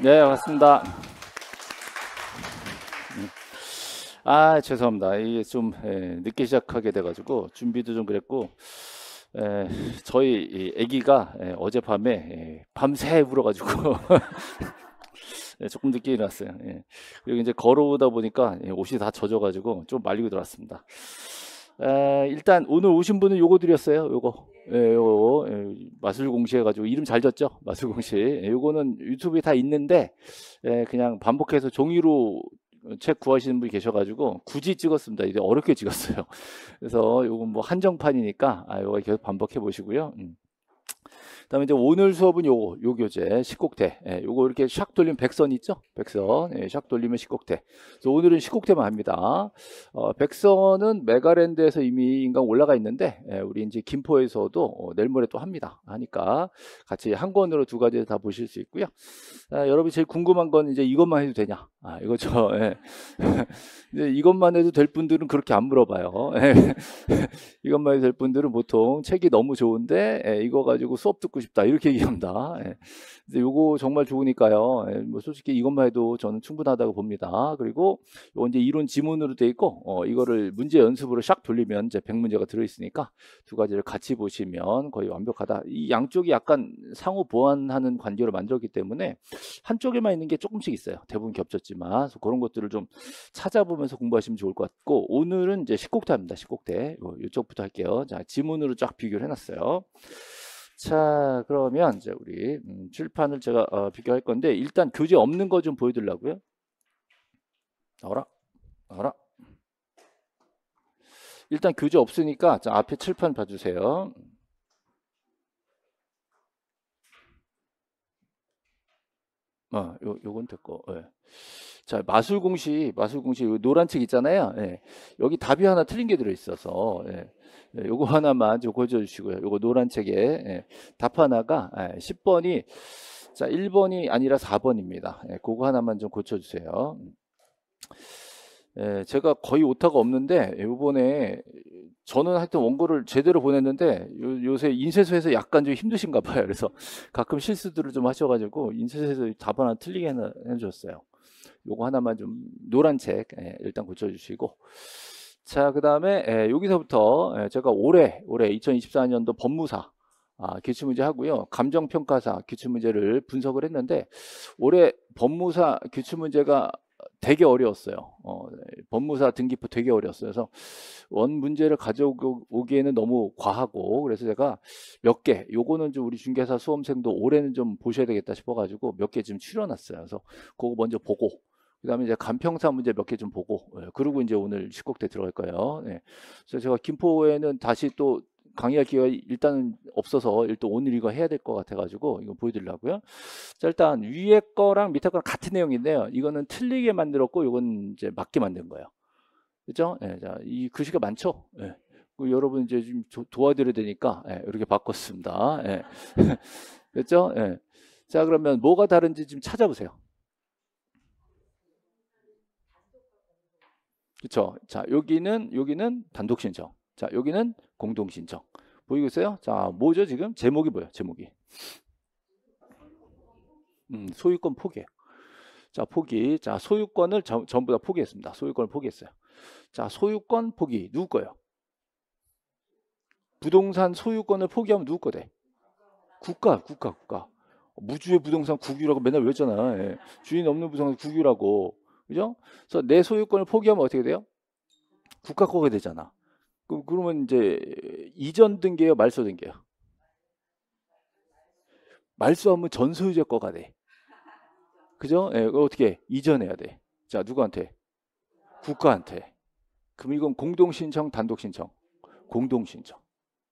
네, 맞습니다. 아, 죄송합니다. 이게 좀 에, 예, 늦게 시작하게 돼가지고 준비도 좀 그랬고 에, 예, 저희 아기가 예, 어젯밤에 에, 밤새 울어가지고 네, 조금 늦게 일어났어요. 예. 그리고 이제 걸어오다 보니까 예, 옷이 다 젖어가지고 좀 말리고 들어왔습니다. 에, 아, 일단 오늘 오신 분은 요거 드렸어요. 요거 예, 요 예, 마술 공시해가지고 이름 잘 졌죠? 마술 공시. 예, 요거는 유튜브에 다 있는데 예, 그냥 반복해서 종이로 책 구하시는 분이 계셔가지고 굳이 찍었습니다. 이제 어렵게 찍었어요. 그래서 요건 뭐 한정판이니까 아, 요거 계속 반복해 보시고요. 음. 그다음에 이제 오늘 수업은 요거 요 교재 식곡대 예, 요거 이렇게 샥 돌리면 백선 있죠? 백선. 예, 샥 돌리면 식곡대 그래서 오늘은 식곡대만 합니다. 어, 백선은 메가랜드에서 이미 인강 올라가 있는데 예, 우리 이제 김포에서도 어, 내일 모레 또 합니다. 하니까 같이 한 권으로 두 가지 다 보실 수 있고요. 아, 여러분이 제일 궁금한 건 이제 이것만 해도 되냐? 아, 이거죠. 예. 이것만 해도 될 분들은 그렇게 안 물어봐요. 예. 이것만 해도 될 분들은 보통 책이 너무 좋은데 예, 이거 가지고 수업 듣고 듣고 싶다 이렇게 얘기합니다. 예. 근데 요거 정말 좋으니까요. 예, 뭐 솔직히 이것만 해도 저는 충분하다고 봅니다. 그리고 요 이제 이론 지문으로 돼 있고 어, 이거를 문제 연습으로 샥 돌리면 이제 100문제가 들어 있으니까 두 가지를 같이 보시면 거의 완벽하다. 이 양쪽이 약간 상호 보완하는 관계로 만들었기 때문에 한쪽에만 있는 게 조금씩 있어요. 대부분 겹쳤지만 그런 것들을 좀 찾아보면서 공부하시면 좋을 것 같고 오늘은 이제 1곡대입니다1곡대 이쪽부터 할게요. 자, 지문으로 쫙 비교를 해놨어요. 자, 그러면 이제 우리 음, 출판을 제가 어, 비교할 건데 일단 교재 없는 거 좀 보여드리려고요. 나와라, 나와라. 일단 교재 없으니까 자, 앞에 칠판 봐주세요. 아, 요 요건 됐고. 예. 자, 마술 공식, 마술 공식 노란 책 있잖아요. 예. 여기 답이 하나 틀린 게 들어 있어서 예. 예, 요거 하나만 좀 고쳐 주시고요. 요거 노란 책에 예. 답 하나가 예, 10번이 자, 1번이 아니라 4번입니다. 예, 그거 하나만 좀 고쳐 주세요. 예, 제가 거의 오타가 없는데 요번에 저는 하여튼 원고를 제대로 보냈는데 요, 요새 인쇄소에서 약간 좀 힘드신가 봐요. 그래서 가끔 실수들을 좀 하셔가지고 인쇄소에서 답 하나 틀리게 해줬어요. 요거 하나만 좀 노란 책 예, 일단 고쳐주시고 자그 다음에 예, 여기서부터 예, 제가 올해 올해 2024년도 법무사 아, 기출문제 하고요. 감정평가사 기출문제를 분석을 했는데 올해 법무사 기출문제가 되게 어려웠어요. 어, 법무사 등기부 되게 어려웠어요. 그래서 원 문제를 가져오기에는 너무 과하고 그래서 제가 몇 개, 요거는 좀 우리 중개사 수험생도 올해는 좀 보셔야 되겠다 싶어가지고 몇 개 지금 추려놨어요. 그래서 그거 먼저 보고 그다음에 이제 간평사 문제 몇 개 좀 보고 예, 그리고 이제 오늘 19대 들어갈 거예요. 예. 그래서 제가 김포에는 다시 또 강의할 기회가 일단은 없어서 일단 오늘 이거 해야 될 것 같아가지고 이거 보여드리려고요. 자 일단 위에 거랑 밑에 거랑 같은 내용인데요. 이거는 틀리게 만들었고 이건 이제 맞게 만든 거예요. 그죠? 예, 자이 글씨가 많죠? 예. 그 여러분 이제 좀 도와드려야 되니까 예, 이렇게 바꿨습니다. 예. 그죠? 예. 자 그러면 뭐가 다른지 좀 찾아보세요. 그렇죠. 자 여기는 여기는 단독 신청. 자, 여기는 공동 신청. 보이겠어요? 자, 뭐죠, 지금? 제목이 뭐예요? 제목이. 음, 소유권 포기. 자, 포기. 자, 소유권을 저, 전부 다 포기했습니다. 소유권을 포기했어요. 자, 소유권 포기. 누구 거예요? 부동산 소유권을 포기하면 누구 거 돼? 국가, 국가, 국가. 무주의 부동산 국유라고 맨날 외잖아 예. 주인 없는 부동산 국유라고. 그죠? 그래서 내 소유권을 포기하면 어떻게 돼요? 국가 거가 되잖아. 그, 그러면 이제 이전 등계요, 말소 등계요? 말소하면 전소유자 거가 돼. 그죠? 예, 어떻게 이전해야 돼. 자, 누구한테? 국가한테. 그럼 이건 공동 신청, 단독 신청. 공동 신청.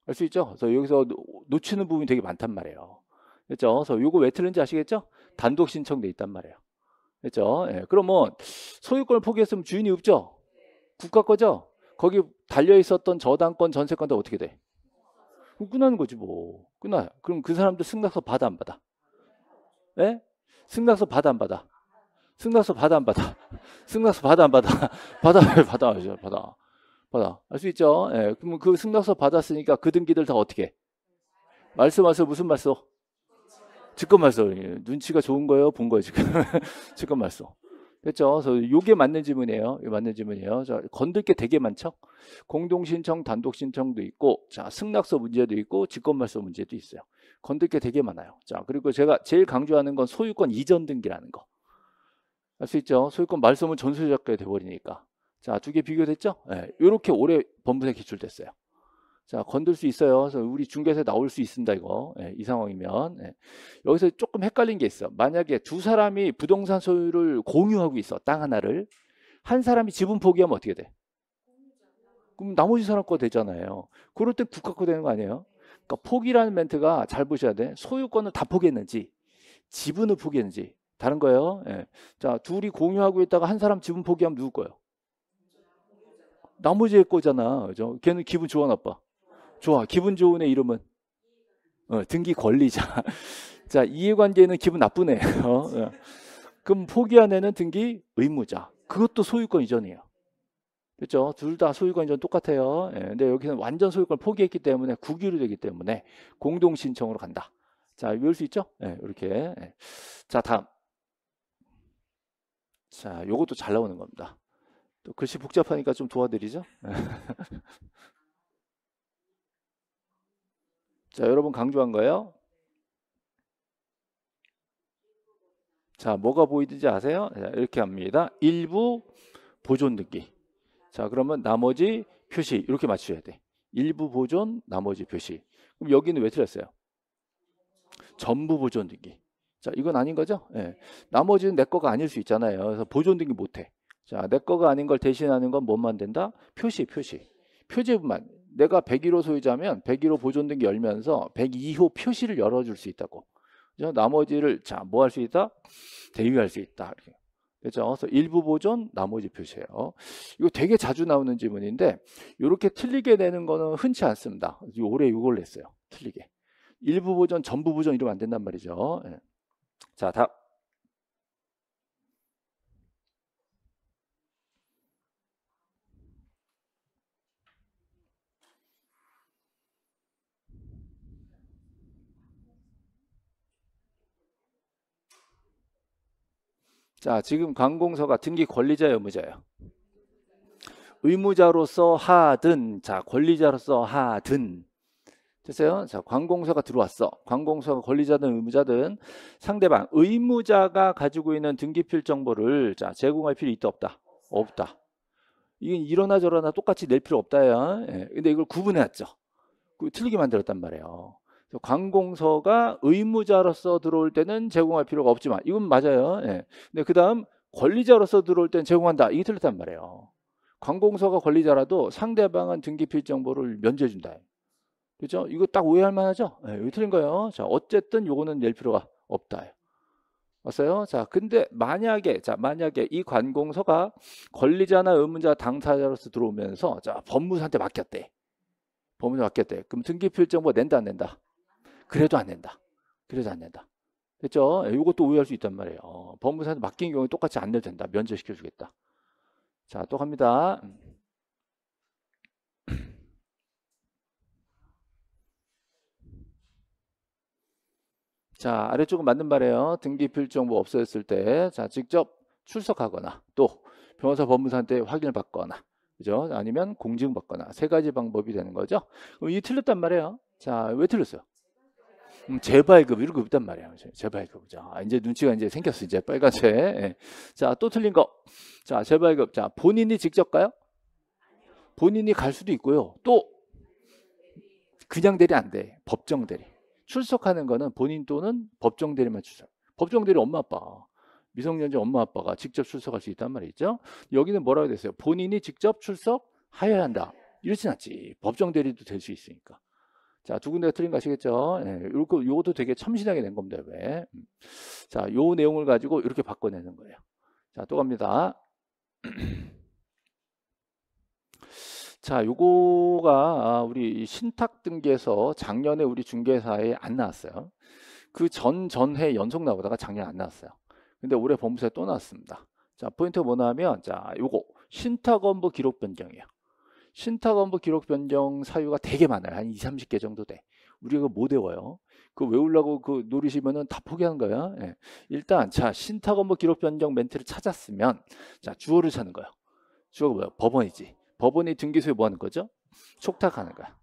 알 수 있죠? 그래서 여기서 놓치는 부분이 되게 많단 말이에요. 그렇죠? 그래서 요거 왜 틀린지 아시겠죠? 단독 신청돼 있단 말이에요. 그렇죠? 예, 그러면 소유권을 포기했으면 주인이 없죠? 국가 거죠? 거기 달려 있었던 저당권 전세권 다 어떻게 돼? 끝나는 거지 뭐. 끝나 그럼 그 사람들 승낙서 받아 안 받아? 예? 승낙서 받아 안 받아? 승낙서 받아 안 받아? 승낙서 받아 안 받아? 받아 받아, 받아, 받아, 받아. 알수 있죠? 예. 그럼 그 승낙서 받았으니까 그 등기들 다 어떻게? 말씀하세요. 무슨 말씀? 직권 말소. 눈치가 좋은 거예요? 본 거예요, 지금? 직권 말소. 그렇죠? 그게 맞는 질문이에요. 이 맞는 질문이에요. 자, 건들 게 되게 많죠? 공동 신청, 단독 신청도 있고, 자, 승낙서 문제도 있고, 직권말소 문제도 있어요. 건들 게 되게 많아요. 자, 그리고 제가 제일 강조하는 건 소유권 이전 등기라는 거. 알 수 있죠? 소유권 말소면 전소유자가 돼버리니까. 자, 두 개 비교됐죠? 네, 요렇게 올해 법무에 기출됐어요. 자, 건들 수 있어요. 그래서 우리 중개사에 나올 수 있습니다. 이거. 예, 이 상황이면. 예. 여기서 조금 헷갈린 게 있어. 만약에 두 사람이 부동산 소유를 공유하고 있어. 땅 하나를. 한 사람이 지분 포기하면 어떻게 돼? 그럼 나머지 사람 거 되잖아요. 그럴 때 국가 거 되는 거 아니에요? 그러니까 포기라는 멘트가 잘 보셔야 돼. 소유권을다 포기했는지, 지분을 포기했는지. 다른 거예요. 예. 자, 둘이 공유하고 있다가 한 사람 지분 포기하면 누구 거예요? 나머지의 거잖아. 그죠? 걔는 기분 좋아, 나빠. 좋아. 기분 좋은 애 이름은 어, 등기 권리자. 자, 이해관계는 기분 나쁜 애. 어, 어? 그럼 포기한 애는 등기 의무자. 그것도 소유권 이전이에요. 그렇죠? 둘 다 소유권 이전 똑같아요. 예, 근데 여기는 완전 소유권 포기했기 때문에 국유로 되기 때문에 공동 신청으로 간다. 자, 외울 수 있죠? 예, 이렇게. 예. 자, 다음. 자, 요것도 잘 나오는 겁니다. 또 글씨 복잡하니까 좀 도와드리죠. 자, 여러분 강조한 거예요? 자, 뭐가 보이든지 아세요? 자, 이렇게 합니다. 일부 보존 듣기. 자, 그러면 나머지 표시 이렇게 맞추셔야 돼. 일부 보존, 나머지 표시. 그럼 여기는 왜 틀렸어요? 전부 보존 듣기. 자, 이건 아닌 거죠? 예. 네. 나머지는 내 거가 아닐 수 있잖아요. 그래서 보존 등기 못 해. 자, 내 거가 아닌 걸 대신하는 건 뭐만 된다? 표시, 표시. 표제만 내가 101호 소유자면 101호 보존등기 열면서 102호 표시를 열어줄 수 있다고. 그죠? 나머지를 자 뭐 할 수 있다? 대위할 수 있다. 이렇게. 그죠? 그래서 일부 보존, 나머지 표시예요. 이거 되게 자주 나오는 질문인데 이렇게 틀리게 되는 거는 흔치 않습니다. 올해 이걸 냈어요. 틀리게. 일부 보존, 전부 보존 이러면 안 된단 말이죠. 예. 자, 답. 자, 지금 관공서가 등기 권리자 의무자예요? 의무자로서 하든 자, 권리자로서 하든 됐어요? 자, 관공서가 들어왔어. 관공서가 권리자든 의무자든 상대방 의무자가 가지고 있는 등기필 정보를 자, 제공할 필요 있다 없다. 없다. 이건 이러나 저러나 똑같이 낼 필요 없다야. 예. 근데 이걸 구분해 놨죠. 그 틀리게 만들었단 말이에요. 관공서가 의무자로서 들어올 때는 제공할 필요가 없지만 이건 맞아요. 예. 근데 그다음 권리자로서 들어올 때는 제공한다. 이게 틀렸단 말이에요. 관공서가 권리자라도 상대방은 등기필 정보를 면제해 준다. 그죠? 이거 딱 오해할 만하죠? 예, 이거 틀린 거예요. 자, 어쨌든 요거는 낼 필요가 없다. 왔어요? 자, 근데 만약에 자, 만약에 이 관공서가 권리자나 의무자 당사자로서 들어오면서 자, 법무사한테 맡겼대. 법무사 맡겼대. 그럼 등기필 정보 낸다 안 낸다? 그래도 안된다 그래도 안된다 됐죠? 그렇죠? 이것도 예, 오해할 수 있단 말이에요. 어, 법무사한테 맡긴 경우에 똑같이 안 내도 된다. 면제시켜 주겠다. 자, 또 갑니다. 음. 자, 아래쪽은 맞는 말이에요. 등기필 정보 없어졌을 때, 자, 직접 출석하거나 또 변호사 법무사한테 확인을 받거나, 그죠? 아니면 공증 받거나 세 가지 방법이 되는 거죠. 어, 이 틀렸단 말이에요. 자, 왜 틀렸어요? 음, 재발급 이렇게 없단 말이에요 그렇죠? 재발급. 자, 아, 이제 눈치가 이제 생겼어. 이제 빨간색. 예. 자, 또 틀린 거. 자, 재발급. 자, 본인이 직접 가요? 본인이 갈 수도 있고요. 또 그냥 대리 안 돼. 법정 대리. 출석하는 거는 본인 또는 법정 대리만 출석. 법정 대리 엄마 아빠. 미성년자 엄마 아빠가 직접 출석할 수 있단 말이죠. 여기는 뭐라고 해야 됐어요? 본인이 직접 출석하여야 한다. 이렇진 않지. 법정 대리도 될 수 있으니까. 자, 두 군데가 틀린 거 아시겠죠? 예, 요거, 요것도 되게 참신하게 된 겁니다, 왜? 음. 자, 요 내용을 가지고 이렇게 바꿔내는 거예요. 자, 또 갑니다. 자, 요거가 아, 우리 신탁 등기에서 작년에 우리 중개사에 안 나왔어요. 그 전 전해 연속 나오다가 작년 안 나왔어요. 근데 올해 법무사에 또 나왔습니다. 자, 포인트 뭐냐면 자, 요거 신탁 업무 기록 변경이에요. 신탁 업무 기록 변경 사유가 되게 많아요. 한 2, 0 30개 정도 돼. 우리가 못 외워요. 그 외우려고 그노리시면다 포기하는 거야. 예. 일단 자, 신탁 업무 기록 변경 멘트를 찾았으면 자, 주어를 찾는 거예요. 주어가 뭐야? 법원이지. 법원이 등기소에 뭐 하는 거죠? 촉탁하는 거야.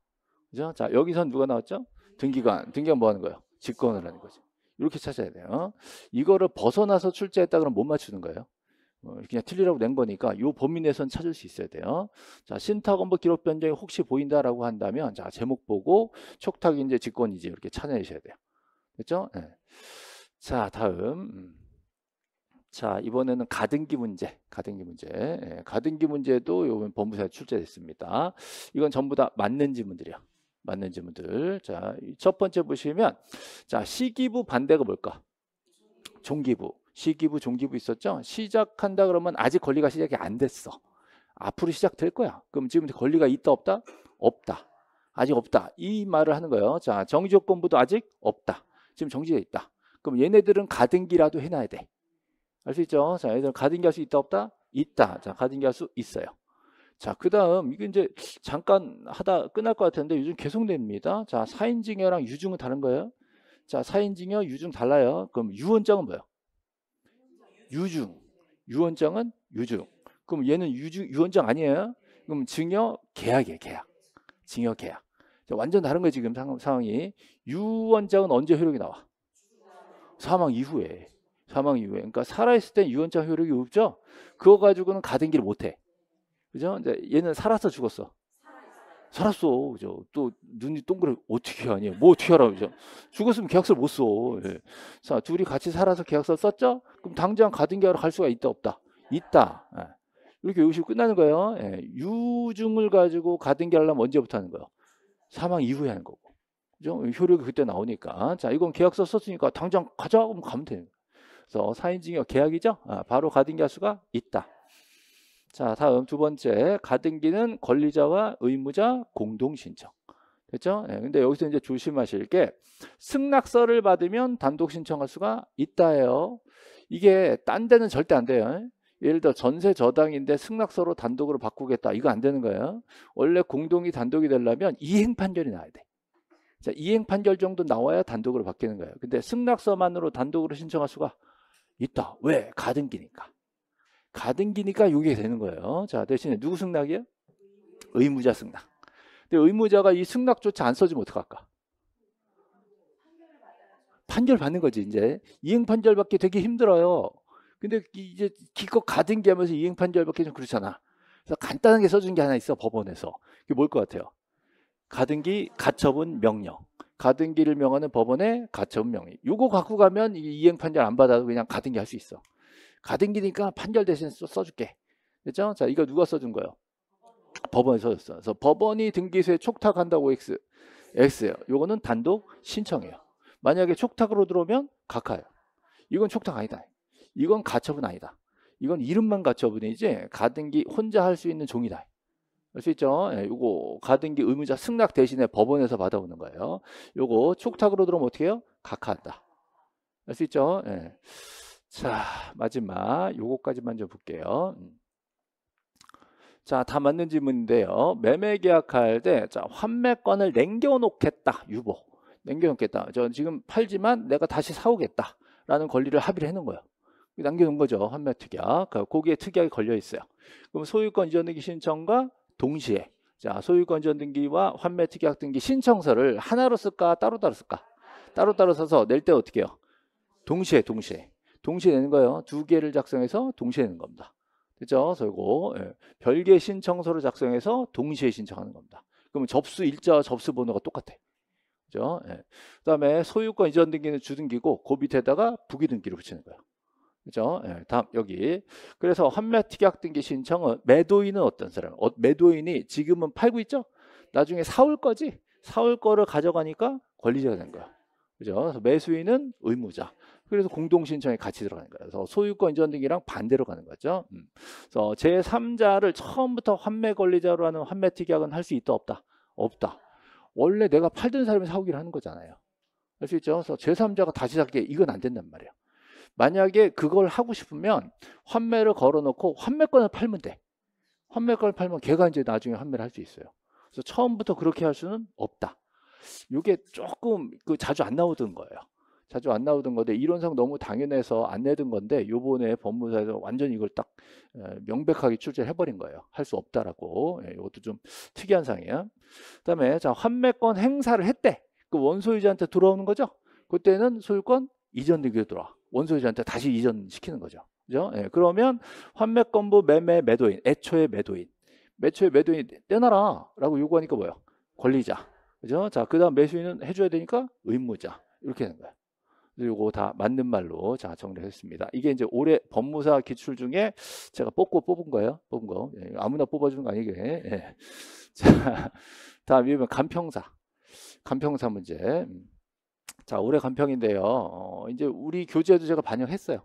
그죠? 자, 여기선 누가 나왔죠? 등기관. 등기관 뭐 하는 거예요? 직권을 하는 거죠 이렇게 찾아야 돼요. 이거를 벗어나서 출제했다 그러면 못 맞추는 거예요. 어, 그냥 틀리라고 낸 거니까 요 범위 내선 찾을 수 있어야 돼요. 자, 신탁 업무 기록 변경이 혹시 보인다라고 한다면 자, 제목 보고 촉탁인지 직권인지 이렇게 찾아내셔야 돼요. 그죠 네. 예. 자, 다음. 음. 자, 이번에는 가등기 문제, 가등기 문제. 예, 가등기 문제도 요번 법무사에 출제됐습니다. 이건 전부 다 맞는 지문들이요. 맞는 지문들. 자, 첫 번째 보시면 자, 시기부 반대가 뭘까? 종기부. 시기부, 종기부 있었죠? 시작한다 그러면 아직 권리가 시작이 안 됐어. 앞으로 시작될 거야. 그럼 지금 권리가 있다 없다? 없다. 아직 없다. 이 말을 하는 거예요. 자, 정지조건부도 아직 없다. 지금 정지돼 있다. 그럼 얘네들은 가등기라도 해놔야 돼. 알 수 있죠? 자, 얘네들은 가등기 할 수 있다 없다? 있다. 자, 가등기 할 수 있어요. 자, 그 다음, 이게 이제 잠깐 하다 끝날 것 같은데 요즘 계속됩니다. 자, 사인증여랑 유증은 다른 거예요. 자, 사인증여, 유증 달라요. 그럼 유언장은 뭐예요? 유증. 유언장은 유증. 그럼 얘는 유증 유언장 아니에요? 그럼 증여 계약이에요, 계약. 증여 계약. 완전 다른 거예요, 지금 상, 황이 유언장은 언제 효력이 나와? 사망 이후에. 사망 이후에. 그러니까 살아있을 땐 유언장 효력이 없죠? 그거 가지고는 가등기를 못 해. 그죠? 이제 얘는 살아서 죽었어. 살았어. 그죠? 또 눈이 동그랗게 어떻게 하니? 뭐 어떻게 하라고. 그죠? 죽었으면 계약서를 못 써. 예. 자, 둘이 같이 살아서 계약서 썼죠? 그럼 당장 가등기하러 갈 수가 있다, 없다? 있다. 예. 이렇게 의식이 끝나는 거예요. 예. 유증을 가지고 가등기 하려면 언제부터 하는 거예요? 사망 이후에 하는 거고. 그죠? 효력이 그때 나오니까. 자, 이건 계약서 썼으니까 당장 가자. 그럼 가면 되는 거예요. 그래서 사인증여 계약이죠? 아, 바로 가등기 할 수가 있다. 자, 다음 두 번째 가등기는 권리자와 의무자 공동 신청. 됐죠 예, 근데 여기서 이제 조심하실 게 승낙서를 받으면 단독 신청할 수가 있다예요. 이게 딴 데는 절대 안 돼요. 예를 들어 전세 저당인데 승낙서로 단독으로 바꾸겠다. 이거 안 되는 거예요. 원래 공동이 단독이 되려면 이행 판결이 나야 돼. 자, 이행 판결 정도 나와야 단독으로 바뀌는 거예요. 근데 승낙서만으로 단독으로 신청할 수가 있다. 왜? 가등기니까. 가등기니까 이게 되는 거예요. 자 대신에 누구 승낙이에요 의무자 승낙. 근데 의무자가 이 승낙조차 안써지면 어떡할까? 판결 받는 거지 이제 이행 판결 받기 되게 힘들어요. 근데 이제 기껏 가등기 하면서 이행 판결 받기 좀 그렇잖아. 그래서 간단하게 써준 게 하나 있어 법원에서 그게 뭘 것 같아요? 가등기 가처분 명령. 가등기를 명하는 법원의 가처분 명령. 요거 갖고 가면 이행 판결 안 받아도 그냥 가등기 할 수 있어. 가등기니까 판결 대신 써줄게. 그죠? 자, 이거 누가 써준 거예요? 법원이 써줬어. 그래서 법원이 등기소에 촉탁한다고 X. X예요. 요거는 단독 신청이에요. 만약에 촉탁으로 들어오면 각하예요. 이건 촉탁 아니다. 이건 가처분 아니다. 이건 이름만 가처분이지 가등기 혼자 할 수 있는 종이다. 알 수 있죠? 예, 요거 가등기 의무자 승낙 대신에 법원에서 받아오는 거예요. 요거 촉탁으로 들어오면 어떻게 해요? 각하한다. 알 수 있죠? 예. 자 마지막 요거까지만 좀 볼게요. 음. 자, 다 맞는 질문인데요. 매매 계약할 때, 자, 환매권을 냉겨놓겠다. 유보. 냉겨놓겠다. 저 지금 팔지만 내가 다시 사오겠다. 라는 권리를 합의를 해놓은 거예요. 남겨놓은 거죠. 환매 특약. 그, 거기에 특약이 걸려있어요. 그럼 소유권 이전 등기 신청과 동시에, 자, 소유권 이전 등기와 환매 특약 등기 신청서를 하나로 쓸까? 따로따로 쓸까? 따로따로 따로 써서 낼 때 어떻게 해요? 동시에, 동시에. 동시에 내는 거예요. 두 개를 작성해서 동시에 내는 겁니다. 됐죠 그리고 예, 별개 신청서를 작성해서 동시에 신청하는 겁니다. 그러면 접수 일자와 접수 번호가 똑같아. 그죠? 예. 그다음에 소유권 이전 등기는 주등기고 그 밑에다가 부기등기를 붙이는 거예요. 그죠? 예, 다음 여기. 그래서 환매 특약 등기 신청은 매도인은 어떤 사람? 어, 매도인이 지금은 팔고 있죠? 나중에 사올 거지. 사올 거를 가져가니까 권리자가 된거예요 그죠? 매수인은 의무자. 그래서 공동 신청에 같이 들어가는 거예요. 그래서 소유권 이전 등이랑 반대로 가는 거죠. 음. 그래서 제 3자를 처음부터 환매 권리자로 하는 환매 특약은 할 수 있다 없다 없다. 원래 내가 팔던 사람이 사오기를 하는 거잖아요. 할 수 있죠? 그래서 제3자가 다시 사게 이건 안 된단 말이에요. 만약에 그걸 하고 싶으면 환매를 걸어놓고 환매권을 팔면 돼. 환매권을 팔면 걔가 이제 나중에 환매를 할 수 있어요. 그래서 처음부터 그렇게 할 수는 없다. 이게 조금 그 자주 안 나오던 거예요. 자주 안 나오던 건데 이론상 너무 당연해서 안 내던 건데 요번에 법무사에서 완전히 이걸 딱 명백하게 출제해 버린 거예요. 할 수 없다라고. 이것도 예, 좀 특이한 상이에요. 그다음에 자, 환매권 행사를 했대. 그 원소유자한테 들어오는 거죠. 그때는 소유권 이전 등기로 들어와. 원소유자한테 다시 이전시키는 거죠. 그죠? 예, 그러면 환매권부 매매 매도인, 애초에 매도인. 매초에 매도인 떼놔라라고 요구하니까 뭐예요? 권리자. 그죠? 자, 그다음 매수인은 해줘야 되니까 의무자. 이렇게 되는 거예요. 요거 다 맞는 말로 자 정리했습니다. 이게 이제 올해 법무사 기출 중에 제가 뽑고 뽑은 거예요. 뽑은 거 예, 아무나 뽑아주는 거 아니게. 예. 자 다음에 이 간평사 간평사 문제. 음. 자 올해 간평인데요. 어, 이제 우리 교재도 제가 반영했어요.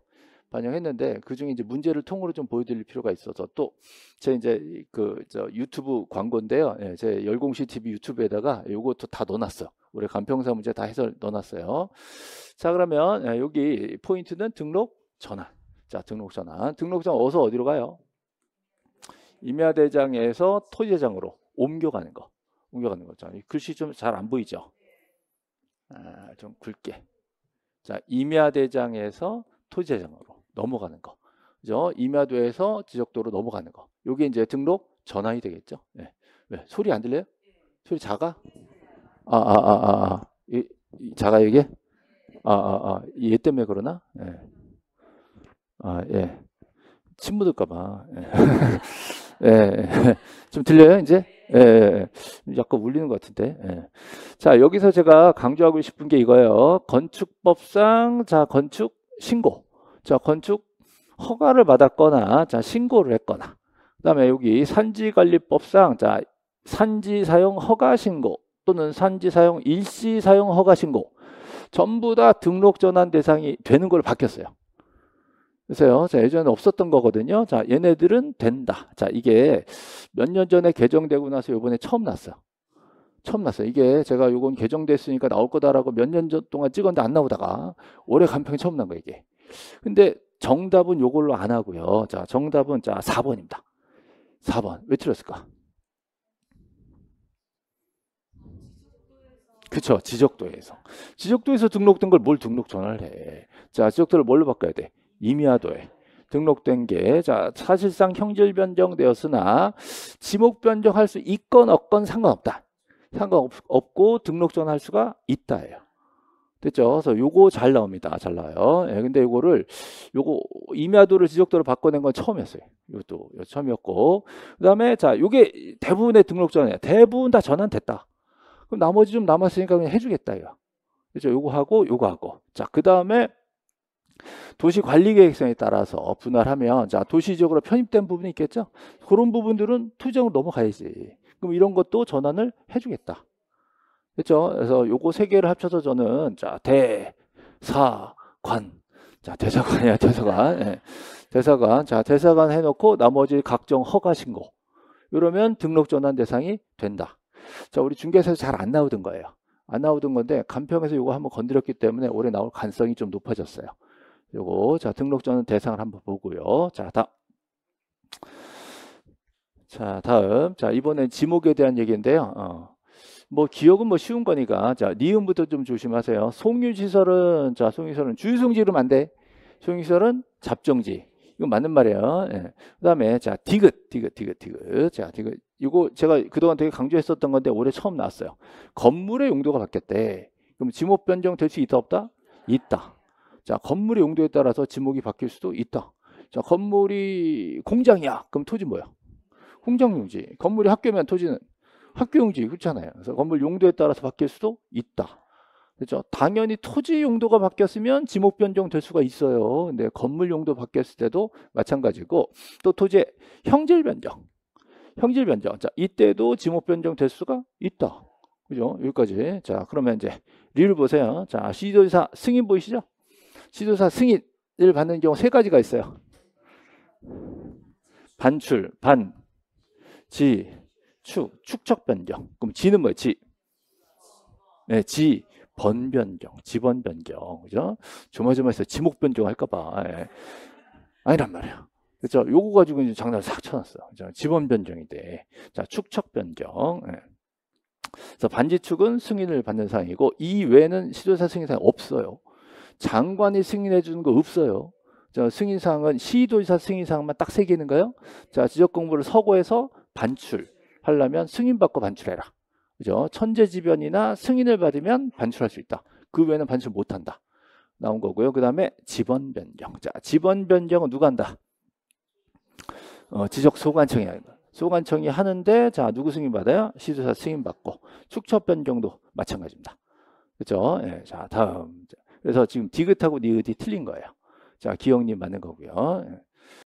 반영했는데 그 중에 이제 문제를 통으로 좀 보여드릴 필요가 있어서 또 제 이제 그 저 유튜브 광고인데요. 예, 제 열공시 TV 유튜브에다가 이것도다 넣어놨어요. 우리 간평사 문제 다 해설 넣어놨어요. 자 그러면 예, 여기 포인트는 등록 전환. 자 등록 전환. 등록 전환 어서 어디로 가요? 임야대장에서 토지대장으로 옮겨가는 거. 옮겨가는 거죠. 글씨 좀 잘 안 보이죠? 아, 좀 굵게. 자 임야대장에서 토지대장으로 넘어가는 거. 그죠? 임야도에서 지적도로 넘어가는 거. 요게 이제 등록 전환이 되겠죠? 네. 왜? 소리 안 들려요? 소리 작아? 아, 아, 아, 아, 이, 이 자가에게? 아, 아, 아, 얘 때문에 그러나? 예. 아, 예. 침 묻을까봐. 예. 예. 좀 들려요, 이제? 예. 약간 울리는 것 같은데. 예. 자, 여기서 제가 강조하고 싶은 게 이거예요. 건축법상, 자, 건축 신고. 자, 건축 허가를 받았거나, 자, 신고를 했거나. 그 다음에 여기 산지관리법상, 자, 산지 사용 허가 신고. 또는 산지 사용 일시 사용 허가 신고 전부 다 등록 전환 대상이 되는 걸 바뀌었어요. 그래서요, 자, 예전에 없었던 거거든요. 자, 얘네들은 된다. 자, 이게 몇 년 전에 개정되고 나서 요번에 처음 났어요. 처음 났어요. 이게 제가 요건 개정됐으니까 나올 거다라고 몇 년 동안 찍었는데 안 나오다가 올해 간평이 처음 난 거예요, 이게. 근데 정답은 요걸로 안 하고요. 자, 정답은 자, 4번입니다. 4번. 왜 틀렸을까? 그쵸 지적도에서 지적도에서 등록된 걸 뭘 등록 전환을 해. 자 지적도를 뭘로 바꿔야 돼? 임야도에 등록된 게 자 사실상 형질 변경되었으나 지목 변경할 수 있건 없건 상관없다. 상관없고 등록 전환할 수가 있다예요. 됐죠? 그래서 요거 잘 나옵니다. 잘 나와요. 예, 근데 요거를 요거 임야도를 지적도로 바꿔낸 건 처음이었어요. 이것도 처음이었고 그다음에 자 요게 대부분의 등록 전환이야. 대부분 다 전환됐다. 그럼 나머지 좀 남았으니까 그냥 해주겠다요. 그죠? 요거 하고 요거 하고. 자, 그 다음에 도시 관리 계획성에 따라서 분할하면 자 도시적으로 편입된 부분이 있겠죠. 그런 부분들은 투정으로 넘어가야지. 그럼 이런 것도 전환을 해주겠다. 그렇죠? 그래서 요거 세 개를 합쳐서 저는 자 대사관 자 대사관이야 대사관 예. 대사관 자 대사관 해놓고 나머지 각종 허가 신고 이러면 등록 전환 대상이 된다. 자, 우리 중개사에서 잘 안 나오던 거예요. 안 나오던 건데 간평에서 이거 한번 건드렸기 때문에 올해 나올 가능성이 좀 높아졌어요. 요거 자 등록전은 대상을 한번 보고요. 자 다음. 자 다음 자 이번엔 지목에 대한 얘기인데요. 어. 뭐 기억은 뭐 쉬운 거니까 자 니은부터 좀 조심하세요. 송유시설은 자 송유시설은 주유성지로 만돼. 송유시설은 잡정지. 이거 맞는 말이에요. 예. 그다음에 자 디귿 디귿 디귿 디귿 자 디귿 이거 제가 그동안 되게 강조했었던 건데 올해 처음 나왔어요. 건물의 용도가 바뀌었대. 그럼 지목 변경 될수 있다 없다? 있다. 자, 건물의 용도에 따라서 지목이 바뀔 수도 있다. 자, 건물이 공장이야. 그럼 토지 뭐야? 공장용지. 건물이 학교면 토지는 학교용지 그렇잖아요. 그래서 건물 용도에 따라서 바뀔 수도 있다. 그렇죠? 당연히 토지 용도가 바뀌었으면 지목 변경될 수가 있어요. 근데 건물 용도 바뀌었을 때도 마찬가지고 또 토지의 형질 변경. 형질 변정. 자, 이때도 지목 변정 될 수가 있다. 그죠? 여기까지. 자, 그러면 이제 리를 보세요. 자, 시도사 승인 보이시죠? 시도사 승인을 받는 경우 세 가지가 있어요. 반출, 반, 지, 추, 축척 변경. 그럼 지는 뭐예요? 지. 네, 지, 번 변경, 지번 변경. 그죠? 조마조마해서 지목 변경 할까봐. 예. 아니란 말이야. 그죠? 요거 가지고 이제 장난을 싹 쳐놨어요. 그죠? 지번 변경이 돼. 자, 축척 변경. 예. 그래서 반지축은 승인을 받는 사항이고 이 외에는 시도사 승인 사항 없어요. 장관이 승인해 주는 거 없어요. 자, 승인 사항은 시도사 승인 사항만 딱 세 개인가요? 자, 지적 공부를 서고해서 반출하려면 승인 받고 반출해라. 그죠? 천재지변이나 승인을 받으면 반출할 수 있다. 그 외에는 반출 못 한다. 나온 거고요. 그다음에 지번 변경. 자, 지번 변경은 누가 한다? 어, 지적 소관청이 하는 거 소관청이 하는데 자 누구 승인 받아요? 시도사 승인 받고 축첩 변경도 마찬가지입니다. 그렇죠? 예, 자 다음 그래서 지금 디귿하고 니읒이 틀린 거예요. 자 기억님 맞는 거고요. 예.